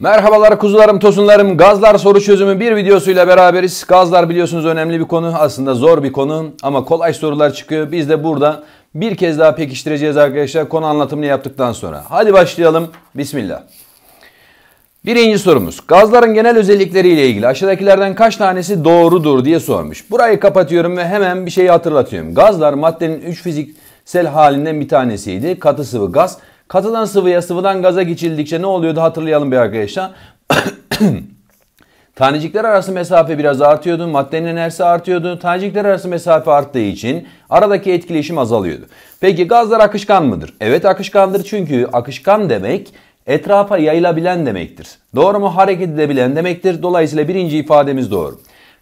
Merhabalar kuzularım, tosunlarım. Gazlar soru çözümü bir videosuyla beraberiz. Gazlar biliyorsunuz önemli bir konu. Aslında zor bir konu ama kolay sorular çıkıyor. Biz de burada bir kez daha pekiştireceğiz arkadaşlar konu anlatımını yaptıktan sonra. Hadi başlayalım. Bismillah. Birinci sorumuz. Gazların genel özellikleriyle ilgili aşağıdakilerden kaç tanesi doğrudur diye sormuş. Burayı kapatıyorum ve hemen bir şeyi hatırlatıyorum. Gazlar maddenin 3 fiziksel halinden bir tanesiydi. Katı sıvı gaz Katıdan sıvıya, sıvıdan gaza geçildikçe ne oluyordu hatırlayalım bir arkadaşlar. Tanecikler arası mesafe biraz artıyordu, maddenin enerjisi artıyordu. Tanecikler arası mesafe arttığı için aradaki etkileşim azalıyordu. Peki gazlar akışkan mıdır? Evet akışkandır çünkü akışkan demek etrafa yayılabilen demektir. Doğru mu? Hareket edebilen demektir. Dolayısıyla birinci ifademiz doğru.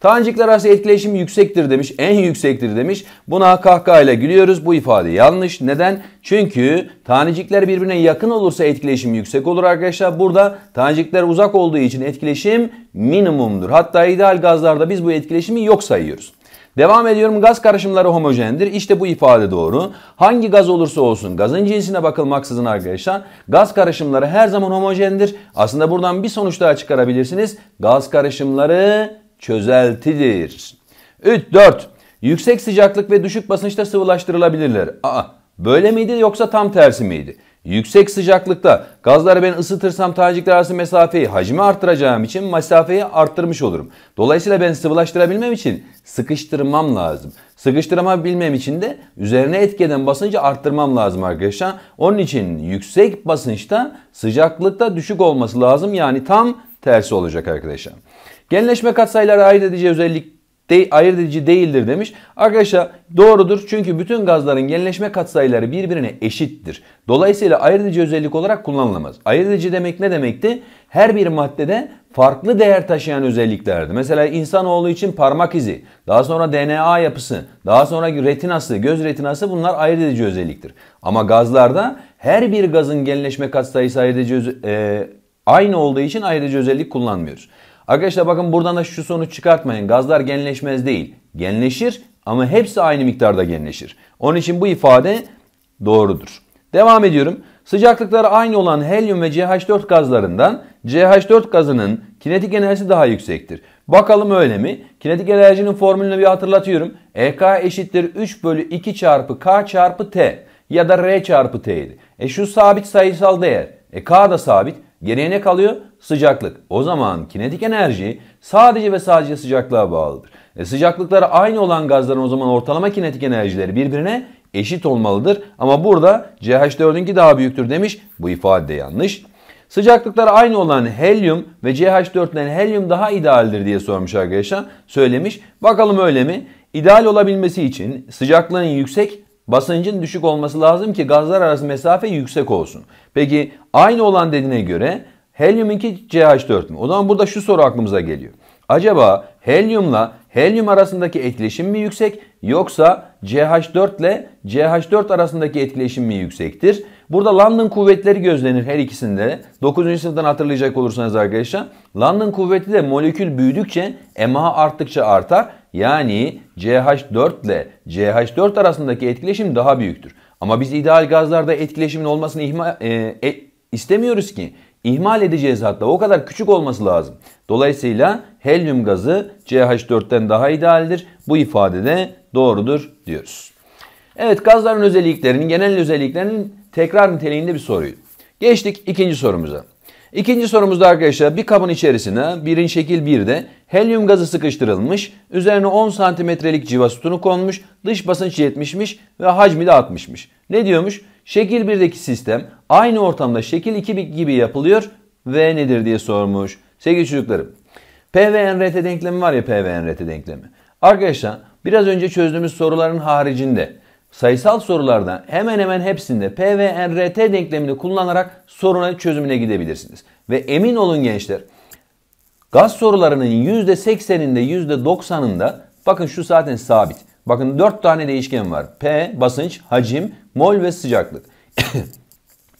Tanecikler arası etkileşim yüksektir demiş. En yüksektir demiş. Buna kahkahayla gülüyoruz. Bu ifade yanlış. Neden? Çünkü tanecikler birbirine yakın olursa etkileşim yüksek olur arkadaşlar. Burada tanecikler uzak olduğu için etkileşim minimumdur. Hatta ideal gazlarda biz bu etkileşimi yok sayıyoruz. Devam ediyorum gaz karışımları homojendir. İşte bu ifade doğru. Hangi gaz olursa olsun gazın cinsine bakılmaksızın arkadaşlar gaz karışımları her zaman homojendir. Aslında buradan bir sonuç daha çıkarabilirsiniz. Gaz karışımları çözeltilir. 3 4 Yüksek sıcaklık ve düşük basınçta sıvılaştırılabilirler. Aa böyle miydi yoksa tam tersi miydi? Yüksek sıcaklıkta gazları ben ısıtırsam tanecikler arası mesafeyi hacmi arttıracağım için mesafeyi arttırmış olurum. Dolayısıyla ben sıvılaştırabilmem için sıkıştırmam lazım. Sıkıştırabilmem için de üzerine etkeden basıncı arttırmam lazım arkadaşlar. Onun için yüksek basınçta sıcaklıkta düşük olması lazım. Yani tam tersi olacak arkadaşlar. Genleşme katsayıları ayırt edici özellik de, ayırt edici değildir demiş. Arkadaşlar doğrudur çünkü bütün gazların genleşme katsayıları birbirine eşittir. Dolayısıyla ayırt edici özellik olarak kullanılamaz. Ayırt edici demek ne demekti? Her bir maddede farklı değer taşıyan özelliklerdi. Mesela insanoğlu için parmak izi, daha sonra DNA yapısı, daha sonra retinası, göz retinası bunlar ayırt edici özelliktir. Ama gazlarda her bir gazın genleşme katsayısı ayırt edici e, aynı olduğu için ayırt edici özellik kullanmıyoruz. Arkadaşlar bakın buradan da şu sonuç çıkartmayın. Gazlar genleşmez değil. Genleşir ama hepsi aynı miktarda genleşir. Onun için bu ifade doğrudur. Devam ediyorum. Sıcaklıkları aynı olan helyum ve CH4 gazlarından CH4 gazının kinetik enerjisi daha yüksektir. Bakalım öyle mi? Kinetik enerjinin formülünü bir hatırlatıyorum. EK eşittir 3 bölü 2 çarpı K çarpı T ya da R çarpı T'ydi. E şu sabit sayısal değer. E K da sabit. Geriye ne kalıyor? sıcaklık. O zaman kinetik enerji sadece ve sadece sıcaklığa bağlıdır. E sıcaklıkları aynı olan gazların o zaman ortalama kinetik enerjileri birbirine eşit olmalıdır. Ama burada CH4'ünki daha büyüktür demiş. Bu ifade de yanlış. Sıcaklıkları aynı olan helyum ve CH4'ten helyum daha idealdir diye sormuş arkadaşlar. Söylemiş. Bakalım öyle mi? İdeal olabilmesi için sıcaklığın yüksek Basıncın düşük olması lazım ki gazlar arası mesafe yüksek olsun. Peki aynı olan dediğine göre Helyuminki CH4 mü? O zaman burada şu soru aklımıza geliyor. Acaba helyumla helyum arasındaki etkileşim mi yüksek yoksa CH4 ile CH4 arasındaki etkileşim mi yüksektir? Burada London kuvvetleri gözlenir her ikisinde. 9. sınıftan hatırlayacak olursanız arkadaşlar. London kuvveti de molekül büyüdükçe ma arttıkça artar. Yani CH4 ile CH4 arasındaki etkileşim daha büyüktür. Ama biz ideal gazlarda etkileşimin olmasını ihma, e, e, istemiyoruz ki ihmal edeceğiz hatta o kadar küçük olması lazım. Dolayısıyla helyum gazı CH4'ten daha idealdir. Bu ifade de doğrudur diyoruz. Evet gazların özelliklerinin, genel özelliklerinin tekrar niteliğinde bir soruyu Geçtik ikinci sorumuza. İkinci sorumuzda arkadaşlar bir kabın içerisine birin şekil 1'de helyum gazı sıkıştırılmış, üzerine 10 santimetrelik civa sütunu konmuş, dış basınç 70'miş ve hacmi de 60'mış. Ne diyormuş? Şekil 1'deki sistem aynı ortamda şekil 2 gibi yapılıyor. V nedir diye sormuş. Sevgili çocuklarım. PVNRT denklemi var ya PVNRT denklemi. Arkadaşlar biraz önce çözdüğümüz soruların haricinde sayısal sorularda hemen hemen hepsinde PVNRT denklemini kullanarak soruna çözümüne gidebilirsiniz. Ve emin olun gençler gaz sorularının %80'inde %90'ında bakın şu zaten sabit. Bakın 4 tane değişken var. P, basınç, hacim, mol ve sıcaklık.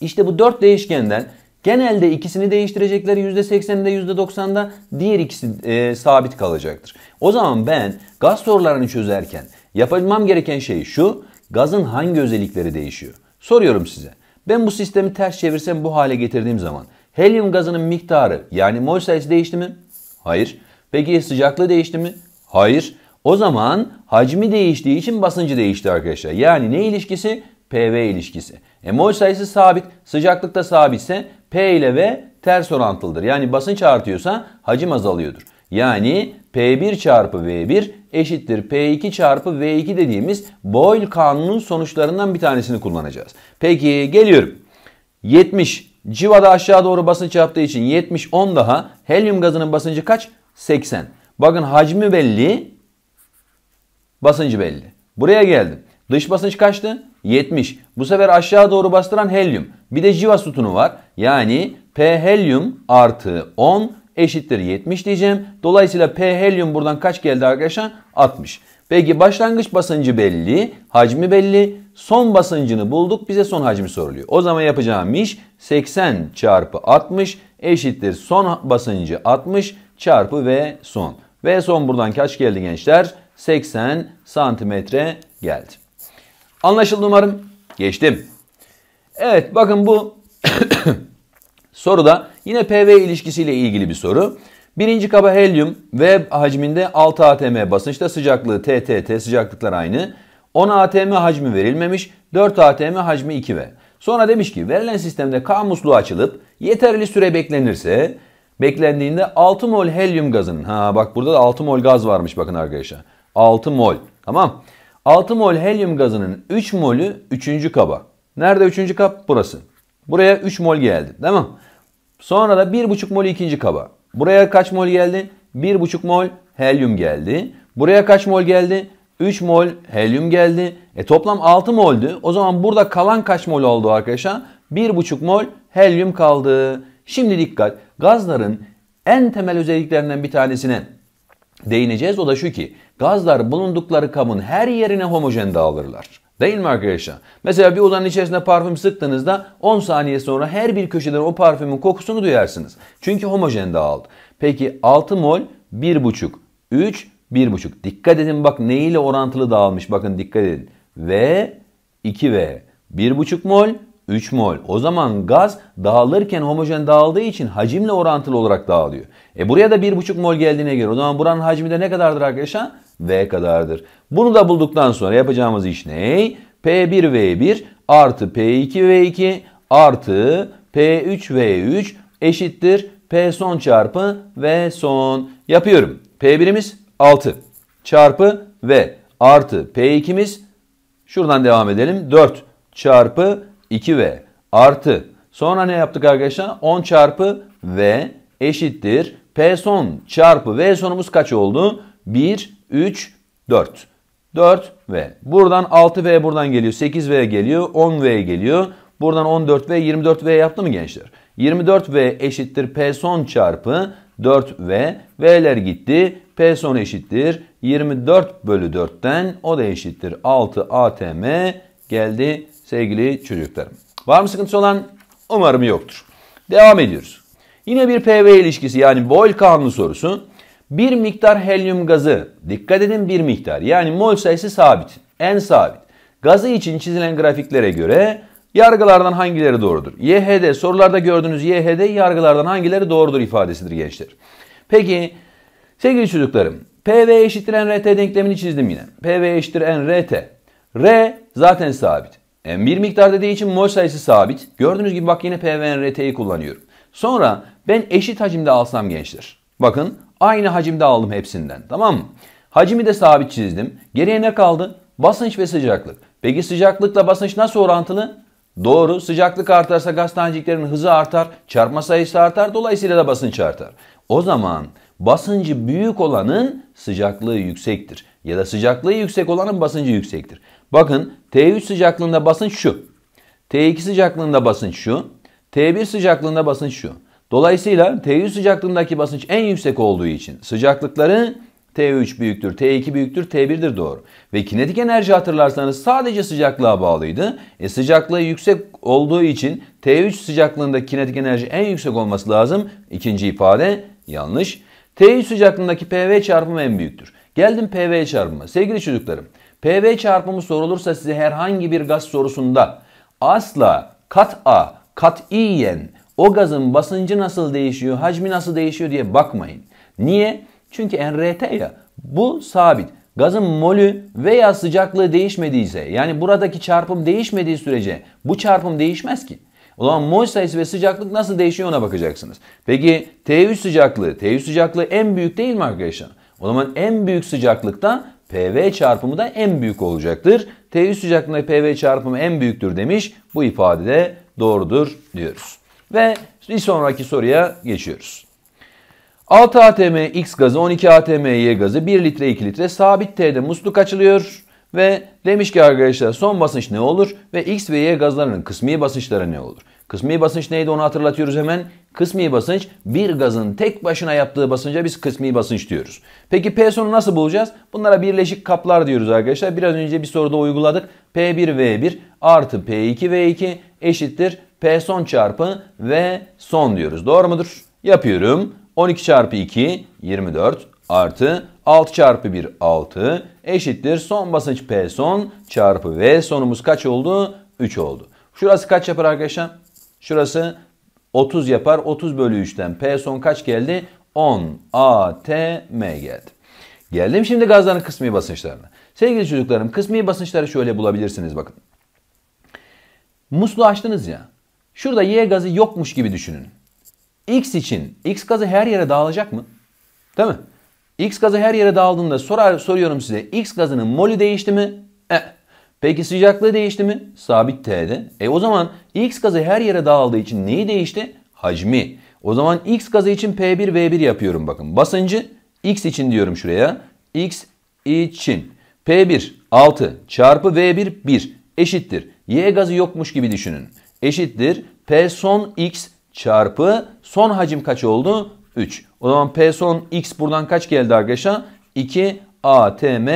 İşte bu 4 değişkenden genelde ikisini değiştirecekleri %80'de %90'da diğer ikisi e, sabit kalacaktır. O zaman ben gaz sorularını çözerken yapmam gereken şey şu. Gazın hangi özellikleri değişiyor? Soruyorum size. Ben bu sistemi ters çevirsem bu hale getirdiğim zaman helyum gazının miktarı yani mol sayısı değişti mi? Hayır. Peki sıcaklığı değişti mi? Hayır. O zaman hacmi değiştiği için basıncı değişti arkadaşlar. Yani ne ilişkisi? PV ilişkisi. E mol sayısı sabit, sıcaklık sıcaklıkta sabitse P ile V ters orantılıdır. Yani basınç artıyorsa hacim azalıyordur. Yani P1 çarpı V1 eşittir P2 çarpı V2 dediğimiz Boyle kanunun sonuçlarından bir tanesini kullanacağız. Peki geliyorum. 70 civada aşağı doğru basınç yaptığı için 70 10 daha helyum gazının basıncı kaç? 80. Bakın hacmi belli Basıncı belli. Buraya geldim. Dış basınç kaçtı? 70. Bu sefer aşağı doğru bastıran helyum. Bir de civa sütunu var. Yani P helyum artı 10 eşittir 70 diyeceğim. Dolayısıyla P helyum buradan kaç geldi arkadaşlar? 60. Peki başlangıç basıncı belli, hacmi belli. Son basıncını bulduk bize son hacmi soruluyor. O zaman yapacağım iş 80 çarpı 60 eşittir son basıncı 60 çarpı V son. V son buradan kaç geldi gençler? 80 santimetre geldi. Anlaşıldı umarım. Geçtim. Evet bakın bu soruda yine PV ilişkisiyle ilgili bir soru. Birinci kaba helyum V hacminde 6 atm basınçta sıcaklığı TTT sıcaklıklar aynı. 10 atm hacmi verilmemiş. 4 atm hacmi 2V. Sonra demiş ki verilen sistemde K musluğu açılıp yeterli süre beklenirse beklendiğinde 6 mol helyum gazının ha bak burada da 6 mol gaz varmış bakın arkadaşlar. 6 mol. Tamam. 6 mol helyum gazının 3 molü 3. kaba. Nerede 3. kap? Burası. Buraya 3 mol geldi. Değil mi? Sonra da 1,5 mol 2. kaba. Buraya kaç mol geldi? 1,5 mol helyum geldi. Buraya kaç mol geldi? 3 mol helyum geldi. E toplam 6 moldü. O zaman burada kalan kaç mol oldu arkadaşlar? 1,5 mol helyum kaldı. Şimdi dikkat. Gazların en temel özelliklerinden bir tanesine değineceğiz. O da şu ki gazlar bulundukları kabın her yerine homojen dağılırlar. Değil mi arkadaşlar? Mesela bir odanın içerisine parfüm sıktığınızda 10 saniye sonra her bir köşeden o parfümün kokusunu duyarsınız. Çünkü homojen dağıldı. Peki 6 mol 1,5, 3, 1,5. Dikkat edin bak neyle orantılı dağılmış bakın dikkat edin. V, 2V, 1,5 mol, 3 mol. O zaman gaz dağılırken homojen dağıldığı için hacimle orantılı olarak dağılıyor. E buraya da 1,5 mol geldiğine göre o zaman buranın hacmi de ne kadardır arkadaşlar? V kadardır. Bunu da bulduktan sonra yapacağımız iş ne? P1V1 artı P2V2 artı P3V3 eşittir P son çarpı V son. Yapıyorum. P1'imiz 6 çarpı V artı P2'miz şuradan devam edelim 4 çarpı 2V artı sonra ne yaptık arkadaşlar? 10 çarpı V eşittir. P son çarpı V sonumuz kaç oldu? 1, 3, 4. 4V. Buradan 6V buradan geliyor. 8V geliyor. 10V geliyor. Buradan 14V 24V yaptı mı gençler? 24V eşittir P son çarpı 4V. V'ler gitti. P son eşittir 24 bölü 4'ten o da eşittir 6 ATM geldi sevgili çocuklarım. Var mı sıkıntısı olan? Umarım yoktur. Devam ediyoruz. Yine bir PV ilişkisi yani Boyle kanunu sorusu. Bir miktar helyum gazı, dikkat edin bir miktar yani mol sayısı sabit, en sabit. Gazı için çizilen grafiklere göre yargılardan hangileri doğrudur? YHD sorularda gördüğünüz YHD yargılardan hangileri doğrudur ifadesidir gençler. Peki sevgili çocuklarım PV eşittir NRT denklemini çizdim yine. PV eşittir NRT. R zaten sabit. E, bir miktar dediği için mol sayısı sabit. Gördüğünüz gibi bak yine PVNRT'yi kullanıyorum. Sonra ben eşit hacimde alsam gençler. Bakın aynı hacimde aldım hepsinden. Tamam mı? Hacimi de sabit çizdim. Geriye ne kaldı? Basınç ve sıcaklık. Peki sıcaklıkla basınç nasıl orantılı? Doğru. Sıcaklık artarsa gaz taneciklerinin hızı artar, çarpma sayısı artar, dolayısıyla da basınç artar. O zaman basıncı büyük olanın sıcaklığı yüksektir. Ya da sıcaklığı yüksek olanın basıncı yüksektir. Bakın T3 sıcaklığında basınç şu. T2 sıcaklığında basınç şu. T1 sıcaklığında basınç şu. Dolayısıyla T3 sıcaklığındaki basınç en yüksek olduğu için sıcaklıkları T3 büyüktür, T2 büyüktür, T1'dir doğru. Ve kinetik enerji hatırlarsanız sadece sıcaklığa bağlıydı. E sıcaklığı yüksek olduğu için T3 sıcaklığında kinetik enerji en yüksek olması lazım. İkinci ifade yanlış. T3 sıcaklığındaki PV çarpımı en büyüktür. Geldim PV çarpımı. Sevgili çocuklarım PV çarpımı sorulursa size herhangi bir gaz sorusunda asla kat a kat'a, katiyen o gazın basıncı nasıl değişiyor, hacmi nasıl değişiyor diye bakmayın. Niye? Çünkü NRT ya bu sabit. Gazın molü veya sıcaklığı değişmediyse yani buradaki çarpım değişmediği sürece bu çarpım değişmez ki. O zaman mol sayısı ve sıcaklık nasıl değişiyor ona bakacaksınız. Peki T3 sıcaklığı, T3 sıcaklığı en büyük değil mi arkadaşlar? O zaman en büyük sıcaklıkta PV çarpımı da en büyük olacaktır. T üst sıcaklığında PV çarpımı en büyüktür demiş. Bu ifade de doğrudur diyoruz. Ve bir sonraki soruya geçiyoruz. 6 atm X gazı, 12 atm Y gazı, 1 litre, 2 litre sabit T'de musluk açılıyor. Ve demiş ki arkadaşlar son basınç ne olur? Ve X ve Y gazlarının kısmi basınçları ne olur? Kısmi basınç neydi onu hatırlatıyoruz hemen. Kısmi basınç bir gazın tek başına yaptığı basınca biz kısmi basınç diyoruz. Peki P-sonu nasıl bulacağız? Bunlara birleşik kaplar diyoruz arkadaşlar. Biraz önce bir soruda uyguladık. P1V1 artı P2V2 eşittir P-son çarpı V son diyoruz. Doğru mudur? Yapıyorum. 12 çarpı 2 24 artı 6 çarpı 1 6 eşittir son basınç P son çarpı V sonumuz kaç oldu? 3 oldu. Şurası kaç yapar arkadaşlar? Şurası 30 yapar. 30 bölü 3'ten P son kaç geldi? 10 atm T geldi. Geldim şimdi gazların kısmi basınçlarına. Sevgili çocuklarım kısmi basınçları şöyle bulabilirsiniz bakın. Muslu açtınız ya. Şurada Y gazı yokmuş gibi düşünün. X için X gazı her yere dağılacak mı? Değil mi? X gazı her yere dağıldığında sorar, soruyorum size X gazının molü değişti mi? Peki sıcaklığı değişti mi? Sabit T'de. E o zaman X gazı her yere dağıldığı için neyi değişti? Hacmi. O zaman X gazı için P1 V1 yapıyorum bakın. Basıncı X için diyorum şuraya. X için. P1 6 çarpı V1 1 eşittir. Y gazı yokmuş gibi düşünün. Eşittir. P son X çarpı son hacim kaç oldu? 3. O zaman P son X buradan kaç geldi arkadaşlar? 2 ATM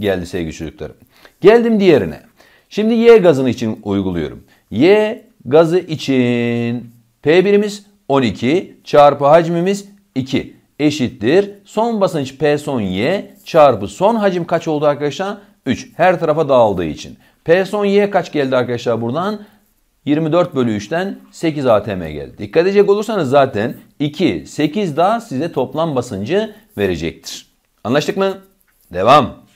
geldi sevgili çocuklarım. Geldim diğerine. Şimdi Y gazını için uyguluyorum. Y gazı için P birimiz 12 çarpı hacmimiz 2 eşittir. Son basınç P son Y çarpı son hacim kaç oldu arkadaşlar? 3. Her tarafa dağıldığı için. P son Y kaç geldi arkadaşlar buradan? 24 bölü 3'ten 8 ATM geldi. Dikkat edecek olursanız zaten 2, 8 daha size toplam basıncı verecektir. Anlaştık mı? Devam.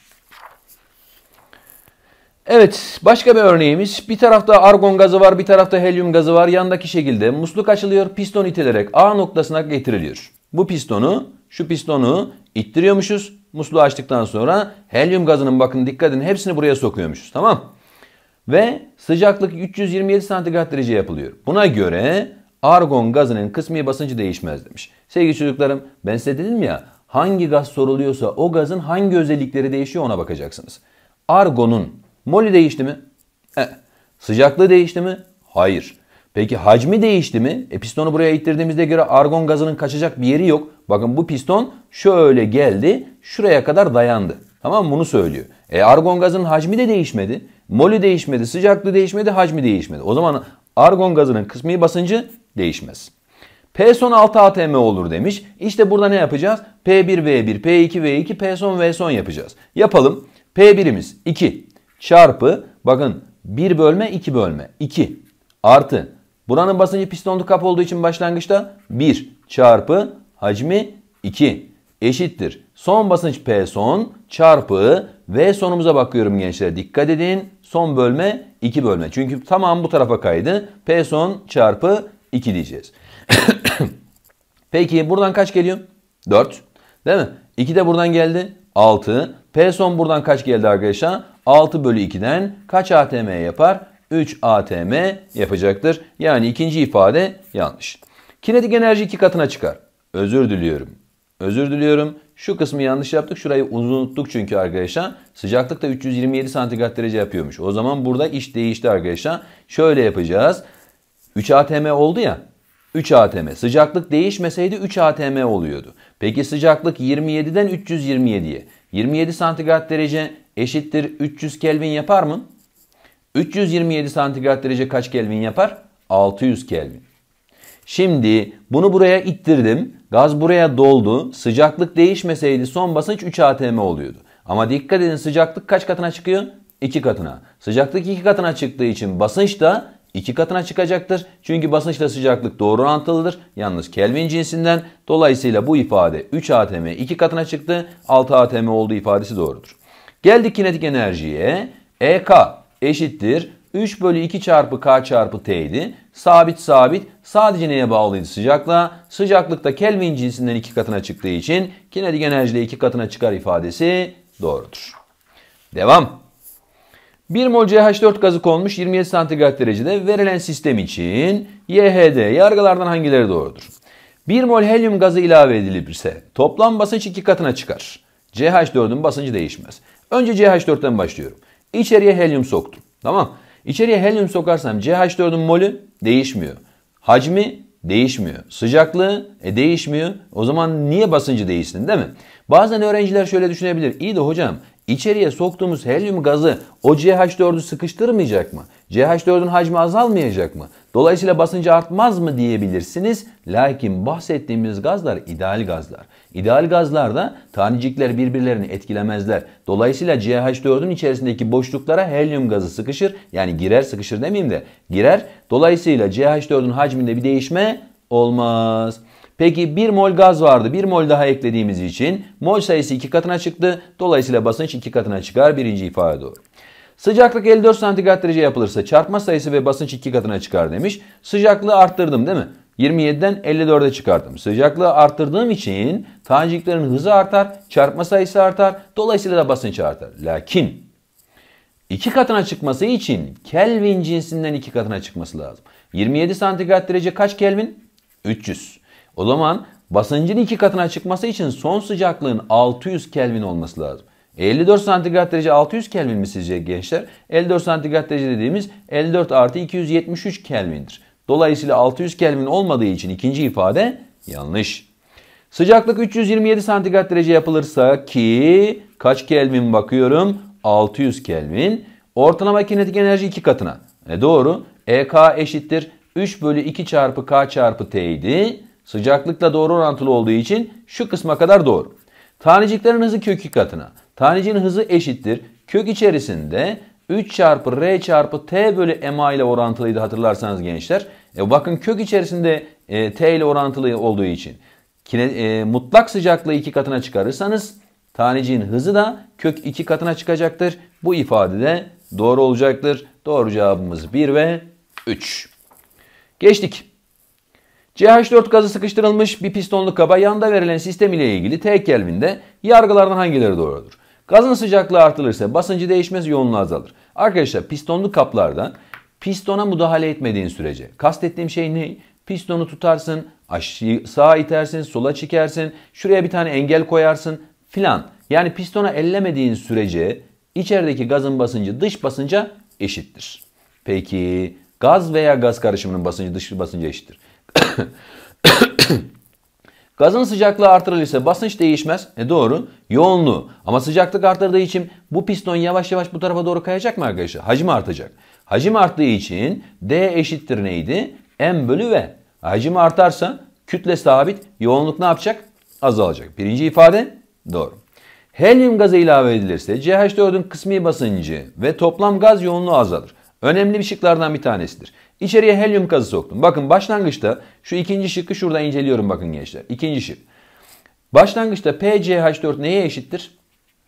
Evet başka bir örneğimiz bir tarafta argon gazı var bir tarafta helyum gazı var yandaki şekilde musluk açılıyor piston itilerek A noktasına getiriliyor. Bu pistonu şu pistonu ittiriyormuşuz musluğu açtıktan sonra helyum gazının bakın dikkat edin hepsini buraya sokuyormuşuz tamam. Ve sıcaklık 327 santigrat derece yapılıyor. Buna göre argon gazının kısmi basıncı değişmez demiş. Sevgili çocuklarım ben size dedim ya hangi gaz soruluyorsa o gazın hangi özellikleri değişiyor ona bakacaksınız. Argonun Moli değişti mi? E. Sıcaklığı değişti mi? Hayır. Peki hacmi değişti mi? E pistonu buraya ittirdiğimizde göre argon gazının kaçacak bir yeri yok. Bakın bu piston şöyle geldi, şuraya kadar dayandı. Tamam mı? Bunu söylüyor. E argon gazının hacmi de değişmedi. Molü değişmedi, sıcaklığı değişmedi, hacmi değişmedi. O zaman argon gazının kısmi basıncı değişmez. P son 6 atm olur demiş. İşte burada ne yapacağız? P1V1, P2V2, P son V son yapacağız. Yapalım. P1'imiz 2, çarpı bakın 1 bölme 2 bölme 2 artı buranın basıncı pistonlu kap olduğu için başlangıçta 1 çarpı hacmi 2 eşittir. Son basınç P son çarpı V sonumuza bakıyorum gençler. Dikkat edin son bölme 2 bölme. Çünkü tamam bu tarafa kaydı. P son çarpı 2 diyeceğiz. Peki buradan kaç geliyor? 4. Değil mi? 2 de buradan geldi. 6. P son buradan kaç geldi arkadaşlar? 6 bölü 2'den kaç ATM yapar? 3 ATM yapacaktır. Yani ikinci ifade yanlış. Kinetik enerji iki katına çıkar. Özür diliyorum. Özür diliyorum. Şu kısmı yanlış yaptık. Şurayı unuttuk çünkü arkadaşlar. Sıcaklık da 327 santigrat derece yapıyormuş. O zaman burada iş değişti arkadaşlar. Şöyle yapacağız. 3 ATM oldu ya. 3 ATM. Sıcaklık değişmeseydi 3 ATM oluyordu. Peki sıcaklık 27'den 327'ye. 27 santigrat derece eşittir 300 Kelvin yapar mı? 327 santigrat derece kaç Kelvin yapar? 600 Kelvin. Şimdi bunu buraya ittirdim. Gaz buraya doldu. Sıcaklık değişmeseydi son basınç 3 atm oluyordu. Ama dikkat edin sıcaklık kaç katına çıkıyor? 2 katına. Sıcaklık 2 katına çıktığı için basınç da 2 katına çıkacaktır. Çünkü basınçla sıcaklık doğru orantılıdır. Yalnız Kelvin cinsinden. Dolayısıyla bu ifade 3 atm 2 katına çıktı. 6 atm olduğu ifadesi doğrudur. Geldik kinetik enerjiye. EK eşittir 3 bölü 2 çarpı K çarpı T idi. Sabit sabit sadece neye bağlıydı sıcakla? Sıcaklıkta Kelvin cinsinden 2 katına çıktığı için kinetik enerjide 2 katına çıkar ifadesi doğrudur. Devam. 1 mol CH4 gazı konmuş 27 santigrat derecede verilen sistem için YHD yargılardan hangileri doğrudur? 1 mol helyum gazı ilave edilirse toplam basınç 2 katına çıkar. CH4'ün basıncı değişmez. Önce CH4'ten başlıyorum. İçeriye helyum soktum. Tamam. İçeriye helyum sokarsam CH4'ün molü değişmiyor. Hacmi değişmiyor. Sıcaklığı e, değişmiyor. O zaman niye basıncı değişsin değil mi? Bazen öğrenciler şöyle düşünebilir. İyi de hocam içeriye soktuğumuz helyum gazı o CH4'ü sıkıştırmayacak mı? CH4'ün hacmi azalmayacak mı? Dolayısıyla basıncı artmaz mı diyebilirsiniz. Lakin bahsettiğimiz gazlar ideal gazlar. İdeal gazlarda tanecikler birbirlerini etkilemezler. Dolayısıyla CH4'ün içerisindeki boşluklara helyum gazı sıkışır. Yani girer sıkışır demeyeyim de girer. Dolayısıyla CH4'ün hacminde bir değişme olmaz. Peki 1 mol gaz vardı. 1 mol daha eklediğimiz için mol sayısı 2 katına çıktı. Dolayısıyla basınç 2 katına çıkar birinci ifade doğru. Sıcaklık 54 santigrat derece yapılırsa çarpma sayısı ve basınç iki katına çıkar demiş. Sıcaklığı arttırdım değil mi? 27'den 54'e çıkardım. Sıcaklığı arttırdığım için taneciklerin hızı artar, çarpma sayısı artar, dolayısıyla da basınç artar. Lakin iki katına çıkması için Kelvin cinsinden iki katına çıkması lazım. 27 santigrat derece kaç Kelvin? 300. O zaman basıncın iki katına çıkması için son sıcaklığın 600 Kelvin olması lazım. 54 santigrat derece 600 Kelvin mi sizce gençler? 54 santigrat derece dediğimiz 54 artı 273 Kelvin'dir. Dolayısıyla 600 Kelvin olmadığı için ikinci ifade yanlış. Sıcaklık 327 santigrat derece yapılırsa ki kaç Kelvin bakıyorum? 600 Kelvin. Ortalama kinetik enerji iki katına. E doğru. EK eşittir 3 bölü 2 çarpı K çarpı T idi. Sıcaklıkla doğru orantılı olduğu için şu kısma kadar doğru. Taneciklerin hızı kök 2 katına. Tanecinin hızı eşittir. Kök içerisinde 3 çarpı r çarpı t bölü ma ile orantılıydı hatırlarsanız gençler. E bakın kök içerisinde e, t ile orantılı olduğu için. Kine, e, mutlak sıcaklığı 2 katına çıkarırsanız taneciğin hızı da kök 2 katına çıkacaktır. Bu ifade de doğru olacaktır. Doğru cevabımız 1 ve 3. Geçtik. CH4 gazı sıkıştırılmış bir pistonlu kaba yanda verilen sistem ile ilgili T Kelvin'de yargılardan hangileri doğrudur? Gazın sıcaklığı artılırsa basıncı değişmez yoğunluğu azalır. Arkadaşlar pistonlu kaplardan pistona müdahale etmediğin sürece kastettiğim şey ne? Pistonu tutarsın, aşağı sağa itersin, sola çekersin, şuraya bir tane engel koyarsın filan. Yani pistona ellemediğin sürece içerideki gazın basıncı dış basınca eşittir. Peki gaz veya gaz karışımının basıncı dış basınca eşittir. Gazın sıcaklığı artırılırsa basınç değişmez. E doğru. Yoğunluğu. Ama sıcaklık arttığı için bu piston yavaş yavaş bu tarafa doğru kayacak mı arkadaşlar? Hacim artacak. Hacim arttığı için D eşittir neydi? M bölü V. Hacim artarsa kütle sabit. Yoğunluk ne yapacak? Azalacak. Birinci ifade doğru. Helyum gazı ilave edilirse CH4'ün kısmi basıncı ve toplam gaz yoğunluğu azalır. Önemli bir şıklardan bir tanesidir. İçeriye helyum gazı soktum. Bakın başlangıçta şu ikinci şıkkı şurada inceliyorum bakın gençler. İkinci şık. Başlangıçta PCH4 neye eşittir?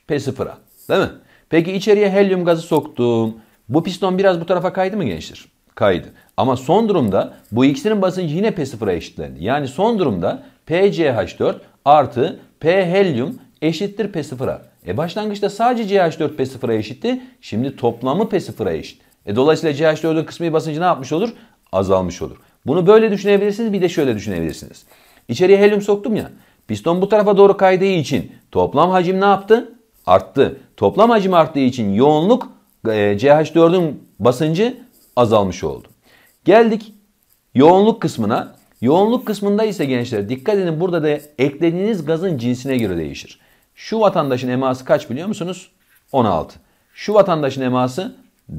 P0'a. Değil mi? Peki içeriye helyum gazı soktum. Bu piston biraz bu tarafa kaydı mı gençler? Kaydı. Ama son durumda bu ikisinin basıncı yine P0'a eşitlendi. Yani son durumda PCH4 artı P helyum eşittir P0'a. E başlangıçta sadece CH4 P0'a eşitti. Şimdi toplamı P0'a eşit. E dolayısıyla CH4'ün kısmi basıncı ne yapmış olur? Azalmış olur. Bunu böyle düşünebilirsiniz bir de şöyle düşünebilirsiniz. İçeriye helyum soktum ya. Piston bu tarafa doğru kaydığı için toplam hacim ne yaptı? Arttı. Toplam hacim arttığı için yoğunluk e, CH4'ün basıncı azalmış oldu. Geldik yoğunluk kısmına. Yoğunluk kısmında ise gençler dikkat edin burada da eklediğiniz gazın cinsine göre değişir. Şu vatandaşın eması kaç biliyor musunuz? 16. Şu vatandaşın eması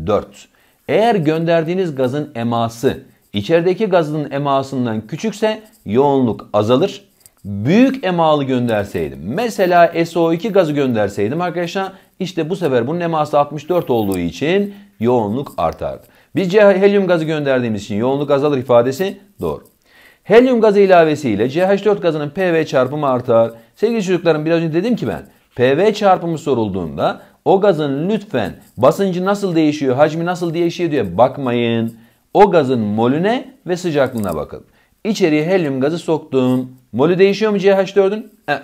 4. Eğer gönderdiğiniz gazın eması içerideki gazın emasından küçükse yoğunluk azalır. Büyük emalı gönderseydim mesela SO2 gazı gönderseydim arkadaşlar işte bu sefer bunun eması 64 olduğu için yoğunluk artardı. Biz helyum gazı gönderdiğimiz için yoğunluk azalır ifadesi doğru. Helyum gazı ilavesiyle CH4 gazının PV çarpımı artar. Sevgili çocuklarım biraz önce dedim ki ben PV çarpımı sorulduğunda o gazın lütfen basıncı nasıl değişiyor, hacmi nasıl değişiyor diye bakmayın. O gazın molüne ve sıcaklığına bakın. İçeriye helyum gazı soktum. Molü değişiyor mu CH4'ün? E.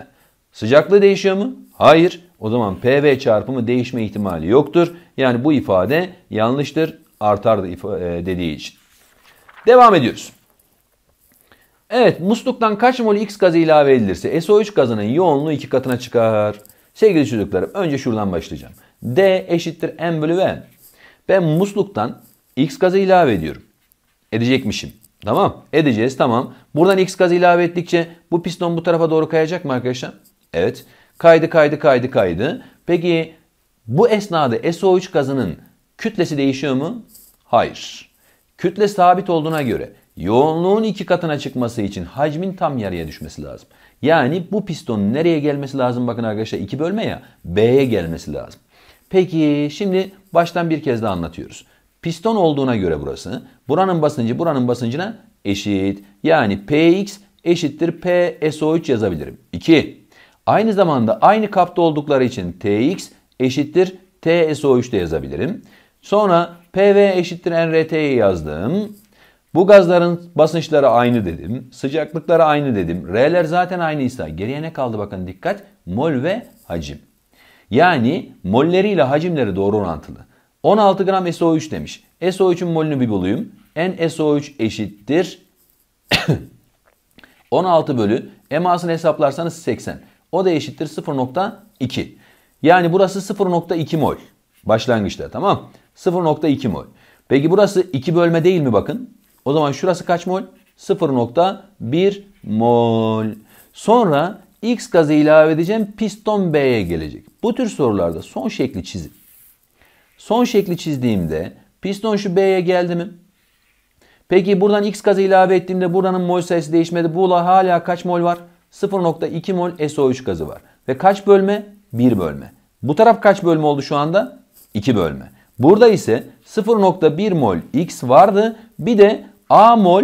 Sıcaklığı değişiyor mu? Hayır. O zaman PV çarpımı değişme ihtimali yoktur. Yani bu ifade yanlıştır. Artar e, dediği için. Devam ediyoruz. Evet musluktan kaç mol X gazı ilave edilirse SO3 gazının yoğunluğu iki katına çıkar. Sevgili çocuklarım önce şuradan başlayacağım. D eşittir M bölü V. Ben musluktan X gazı ilave ediyorum. Edecekmişim. Tamam. Edeceğiz tamam. Buradan X gazı ilave ettikçe bu piston bu tarafa doğru kayacak mı arkadaşlar? Evet. Kaydı kaydı kaydı kaydı. Peki bu esnada SO3 gazının kütlesi değişiyor mu? Hayır. Kütle sabit olduğuna göre Yoğunluğun iki katına çıkması için hacmin tam yarıya düşmesi lazım. Yani bu pistonun nereye gelmesi lazım? Bakın arkadaşlar iki bölme ya B'ye gelmesi lazım. Peki şimdi baştan bir kez daha anlatıyoruz. Piston olduğuna göre burası buranın basıncı buranın basıncına eşit. Yani Px eşittir PSO3 yazabilirim. 2. Aynı zamanda aynı kapta oldukları için Tx eşittir TSO3 de yazabilirim. Sonra PV eşittir NRT'yi yazdım. Bu gazların basınçları aynı dedim. Sıcaklıkları aynı dedim. R'ler zaten aynıysa geriye ne kaldı bakın dikkat. Mol ve hacim. Yani molleriyle hacimleri doğru orantılı. 16 gram SO3 demiş. SO3'ün molünü bir bulayım. NSO3 eşittir 16 bölü emasını hesaplarsanız 80. O da eşittir 0.2. Yani burası 0.2 mol. Başlangıçta tamam. 0.2 mol. Peki burası 2 bölme değil mi bakın? O zaman şurası kaç mol? 0.1 mol. Sonra X gazı ilave edeceğim. Piston B'ye gelecek. Bu tür sorularda son şekli çizin. Son şekli çizdiğimde piston şu B'ye geldi mi? Peki buradan X gazı ilave ettiğimde buranın mol sayısı değişmedi. Bu Burada hala kaç mol var? 0.2 mol SO3 gazı var. Ve kaç bölme? 1 bölme. Bu taraf kaç bölme oldu şu anda? 2 bölme. Burada ise 0.1 mol X vardı. Bir de A mol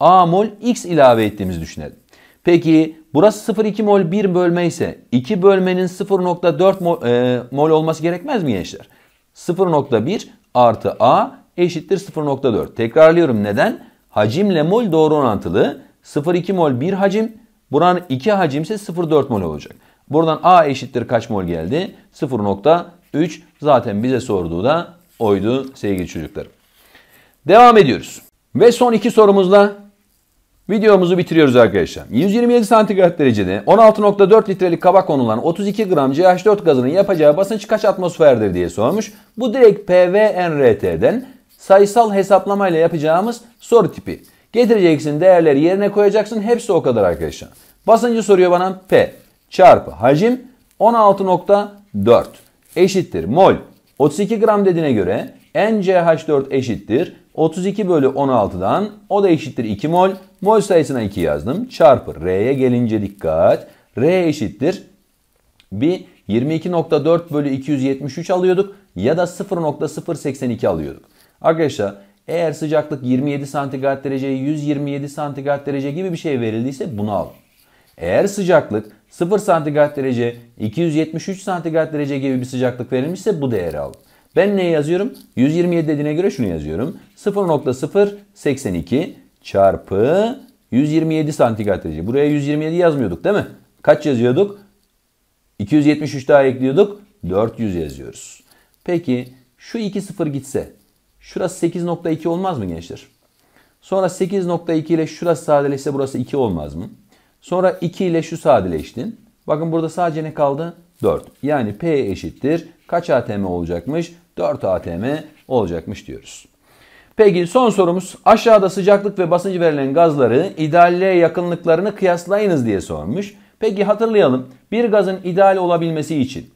A mol X ilave ettiğimizi düşünelim. Peki burası 0,2 mol 1 bölme ise 2 bölmenin 0,4 mol, e, mol olması gerekmez mi gençler? 0,1 artı A eşittir 0,4. Tekrarlıyorum neden? Hacimle mol doğru orantılı. 0,2 mol 1 hacim. Buranın 2 hacim ise 0,4 mol olacak. Buradan A eşittir kaç mol geldi? 0,3. Zaten bize sorduğu da oydu sevgili çocuklar. Devam ediyoruz. Ve son iki sorumuzla videomuzu bitiriyoruz arkadaşlar. 127 santigrat derecede 16.4 litrelik kaba konulan 32 gram CH4 gazının yapacağı basınç kaç atmosferdir diye sormuş. Bu direkt PVNRT'den sayısal hesaplamayla yapacağımız soru tipi. Getireceksin değerleri yerine koyacaksın. Hepsi o kadar arkadaşlar. Basıncı soruyor bana P çarpı hacim 16.4 eşittir mol. 32 gram dediğine göre NCH4 eşittir 32 bölü 16'dan o da eşittir 2 mol. Mol sayısına 2 yazdım. Çarpı R'ye gelince dikkat. R eşittir bir 22.4 bölü 273 alıyorduk ya da 0.082 alıyorduk. Arkadaşlar eğer sıcaklık 27 santigrat derece, 127 santigrat derece gibi bir şey verildiyse bunu alın. Eğer sıcaklık 0 santigrat derece, 273 santigrat derece gibi bir sıcaklık verilmişse bu değeri al. Ben ne yazıyorum? 127 dediğine göre şunu yazıyorum. 0.082 çarpı 127 santigrat derece. Buraya 127 yazmıyorduk değil mi? Kaç yazıyorduk? 273 daha ekliyorduk. 400 yazıyoruz. Peki şu 2 sıfır gitse şurası 8.2 olmaz mı gençler? Sonra 8.2 ile şurası sadeleşse burası 2 olmaz mı? Sonra 2 ile şu sadeleştin. Bakın burada sadece ne kaldı? 4. Yani P eşittir. Kaç ATM olacakmış? 4 ATM olacakmış diyoruz. Peki son sorumuz aşağıda sıcaklık ve basıncı verilen gazları idealliğe yakınlıklarını kıyaslayınız diye sormuş. Peki hatırlayalım bir gazın ideal olabilmesi için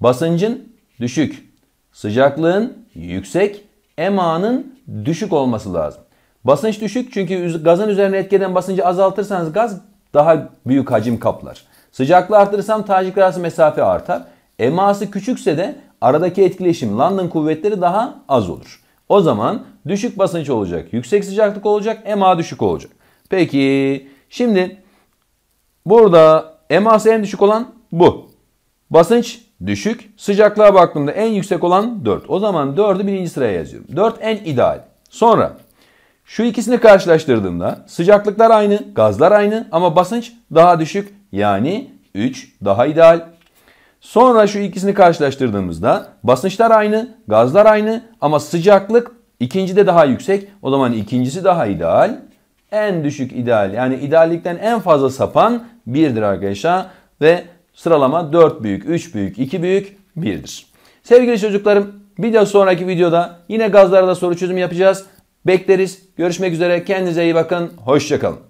basıncın düşük, sıcaklığın yüksek, emanın düşük olması lazım. Basınç düşük çünkü gazın üzerine etkeden basıncı azaltırsanız gaz daha büyük hacim kaplar. Sıcaklığı artırırsam tacik arası mesafe artar. Eması küçükse de aradaki etkileşim London kuvvetleri daha az olur. O zaman düşük basınç olacak, yüksek sıcaklık olacak, ema düşük olacak. Peki şimdi burada eması en düşük olan bu. Basınç düşük, sıcaklığa baktığımda en yüksek olan 4. O zaman 4'ü birinci sıraya yazıyorum. 4 en ideal. Sonra şu ikisini karşılaştırdığımda sıcaklıklar aynı, gazlar aynı ama basınç daha düşük. Yani 3 daha ideal. Sonra şu ikisini karşılaştırdığımızda basınçlar aynı, gazlar aynı ama sıcaklık ikincide daha yüksek. O zaman ikincisi daha ideal. En düşük ideal yani ideallikten en fazla sapan 1'dir arkadaşlar. Ve sıralama 4 büyük, 3 büyük, 2 büyük, 1'dir. Sevgili çocuklarım bir de sonraki videoda yine gazlarda soru çözümü yapacağız. Bekleriz. Görüşmek üzere. Kendinize iyi bakın. Hoşçakalın.